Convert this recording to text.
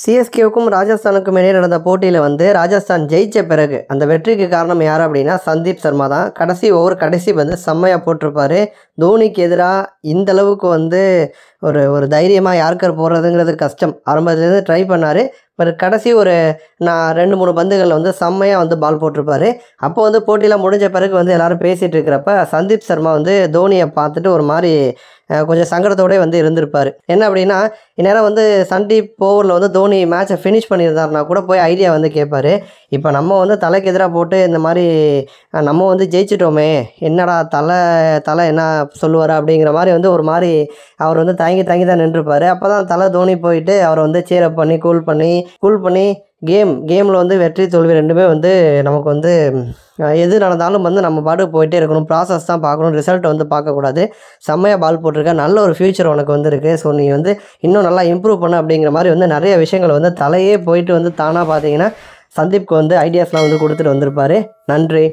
சிஎஸ்கேவுக்கும் ராஜஸ்தானுக்கும் இடையே நடந்த போட்டியில் வந்து ராஜஸ்தான் ஜெயித்த பிறகு அந்த வெற்றிக்கு காரணம் யார் அப்படின்னா சந்தீப் சர்மா தான் கடைசி ஓவர் கடைசி வந்து செம்மையாக போட்டிருப்பார் தோனிக்கு எதிராக இந்த அளவுக்கு வந்து ஒரு ஒரு தைரியமாக யாருக்கார் போடுறதுங்கிறது கஷ்டம் ஆரம்பத்துலேருந்து ட்ரை பண்ணார் பட் கடைசி ஒரு நான் ரெண்டு மூணு பந்துகளில் வந்து செம்மையாக வந்து பால் போட்டிருப்பார் அப்போ வந்து போட்டியெலாம் முடிஞ்ச பிறகு வந்து எல்லோரும் பேசிகிட்டு இருக்கிறப்ப சந்தீப் சர்மா வந்து தோனியை பார்த்துட்டு ஒரு மாதிரி கொஞ்சம் சங்கடத்தோடே வந்து இருந்திருப்பார் என்ன அப்படின்னா இந்நேரம் வந்து சண்டி போவரில் வந்து தோனி மேட்சை ஃபினிஷ் பண்ணியிருந்தாருனா கூட போய் ஐடியா வந்து கேட்பார் இப்போ நம்ம வந்து தலைக்கு எதிராக போட்டு இந்த மாதிரி நம்ம வந்து ஜெயிச்சிட்டோமே என்னடா தலை தலை என்ன சொல்லுவார் அப்படிங்கிற மாதிரி வந்து ஒரு மாதிரி அவர் வந்து தயங்கி தயங்கி தான் நின்றுப்பார் அப்போ தான் தலை தோனி போயிட்டு அவரை வந்து சேரப் பண்ணி கூல் பண்ணி கூல் பண்ணி கேம் கேமில் வந்து வெற்றி தோல்வி ரெண்டுமே வந்து நமக்கு வந்து எது நடந்தாலும் வந்து நம்ம பாட்டுக்கு போயிட்டே இருக்கணும் ப்ராசஸ் தான் பார்க்கணும் ரிசல்ட்டை வந்து பார்க்கக்கூடாது செம்மையாக பால் போட்டிருக்க நல்ல ஒரு ஃப்யூச்சர் உனக்கு வந்து இருக்குது ஸோ நீ வந்து இன்னும் நல்லா இம்ப்ரூவ் பண்ண அப்படிங்கிற மாதிரி வந்து நிறைய விஷயங்கள் வந்து தலையே போயிட்டு வந்து தானாக பார்த்தீங்கன்னா சந்தீப்க்கு வந்து ஐடியாஸ்லாம் வந்து கொடுத்துட்டு வந்திருப்பாரு நன்றி